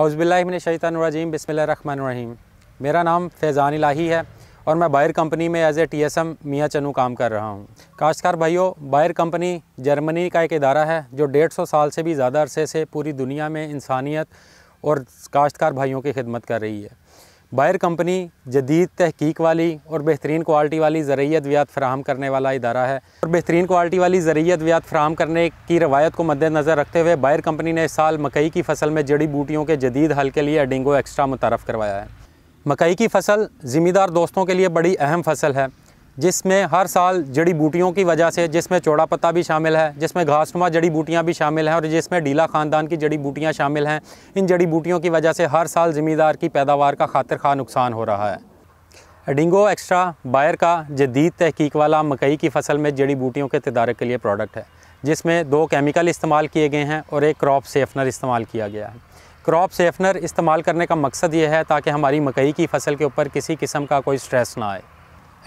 अउज़बिल्लिन शैतानरजीम रहीम मेरा नाम फैज़ान लाही है और मैं बायर कंपनी में as a T S M मियाँ चनू काम कर रहा हूँ काश्तकार भाइयों बायर कंपनी जर्मनी का एक अदारा है जो डेढ़ सौ साल से भी ज़्यादा अरसे से पूरी दुनिया में इंसानियत और काश्तकार भाइयों की खिदमत कर रही है बायर कंपनी जदीद तहकीक वाली और बेहतरीन क्वालिटी वाली ज़रिए अद्वियात फ्राहम करने वाला इदारा है और बेहतरीन क्वालिटी वाली ज़रिए अद्वियात फ्राहम करने की रवायत को मद्देनज़र रखते हुए बायर कंपनी ने इस साल मकई की फसल में जड़ी बूटियों के जदीद हल के लिए अडिंगो एक्स्ट्रा मुतारफ़ करवाया है मकई की फसल ज़िम्मेदार दोस्तों के लिए बड़ी अहम फसल है जिसमें हर साल जड़ी बूटियों की वजह से जिसमें चौड़ा पत्ता भी शामिल है जिसमें घासनुमा जड़ी बूटियाँ भी शामिल हैं और जिसमें डीला ख़ानदान की जड़ी बूटियाँ शामिल हैं इन जड़ी बूटियों की वजह से हर साल ज़मींदार की पैदावार का खातिर खा नुकसान हो रहा है एडिंगो एक्स्ट्रा बायर का जदीद तहकीक वाला मकई की फसल में जड़ी बूटियों के तदारक के लिए प्रोडक्ट है जिसमें दो केमिकल इस्तेमाल किए गए हैं और एक क्रॉप सेफनर इस्तेमाल किया गया है क्रॉप सेफनर इस्तेमाल करने का मकसद ये है ताकि हमारी मकई की फसल के ऊपर किसी किस्म का कोई स्ट्रेस ना आए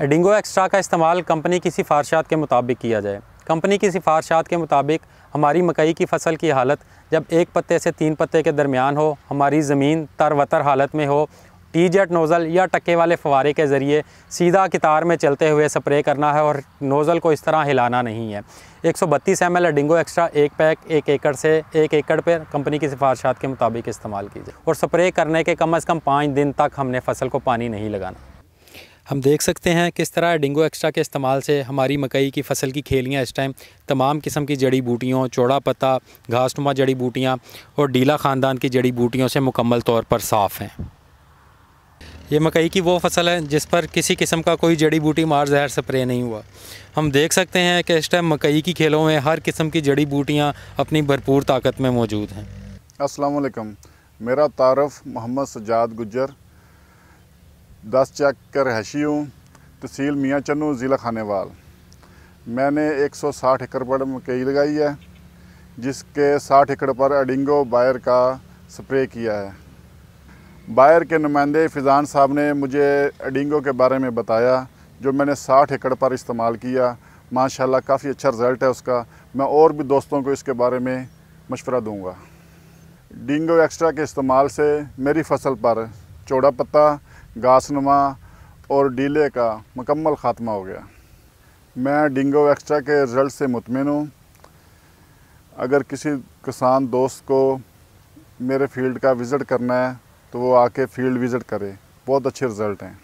डिंगो एक्स्ट्रा का इस्तेमाल कंपनी की सिफारशात के मुताबिक किया जाए कंपनी की सिफारशात के मुताबिक हमारी मकई की फसल की हालत जब एक पत्ते से तीन पत्ते के दरमियान हो हमारी ज़मीन तर वतर हालत में हो टी जेट नोज़ल या टक्के वाले फवारे के ज़रिए सीधा कितार में चलते हुए स्प्रे करना है और नोज़ल को इस तरह हिलाना नहीं है 132 सौ बत्तीस एम एल डिंगो एक्स्ट्रा एक पैक एक एकड़ से एक एकड़ पर कंपनी की सिफारशात के मुताबिक इस्तेमाल कीजिए और स्प्रे करने के कम अज़ कम पाँच दिन तक हमने फसल को पानी नहीं लगाना हम देख सकते हैं किस तरह डेंगू एक्स्ट्रा के इस्तेमाल से हमारी मकई की फसल की खेलियाँ इस टाइम तमाम किस्म की जड़ी बूटियों चौड़ा पत्ता घासनुमा जड़ी बूटियाँ और डीला ख़ानदान की जड़ी बूटियों से मुकम्मल तौर पर साफ़ हैं ये मकई की वो फसल है जिस पर किसी किस्म का कोई जड़ी बूटी मार जहर स्प्रे नहीं हुआ हम देख सकते हैं कि इस टाइम मकई की खेलों में हर किस्म की जड़ी बूटियाँ अपनी भरपूर ताकत में मौजूद हैं असलकम मेरा तारफ़ मोहम्मद सजाद गुजर दस चक का हूँ तहसील मियाँ चन्नू ज़िला खानेवाल मैंने 160 एकड़ पर मकई लगाई है जिसके 60 एकड़ पर अडिंगो बायर का स्प्रे किया है बायर के नुमाइंदे फिजान साहब ने मुझे अडिंगो के बारे में बताया जो मैंने 60 एकड़ पर इस्तेमाल किया माशाल्लाह काफ़ी अच्छा रिज़ल्ट है उसका मैं और भी दोस्तों को इसके बारे में मशवरा दूँगा डिंगो एक्स्ट्रा के इस्तेमाल से मेरी फसल पर चौड़ा पत्ता घासनुमा और डीले का मुकम्मल ख़ात्मा हो गया मैं डिंगो एक्स्ट्रा के रिज़ल्ट से मुतमिन हूँ अगर किसी किसान दोस्त को मेरे फील्ड का विज़िट करना है तो वो आके फील्ड विज़िट करे बहुत अच्छे रिज़ल्ट हैं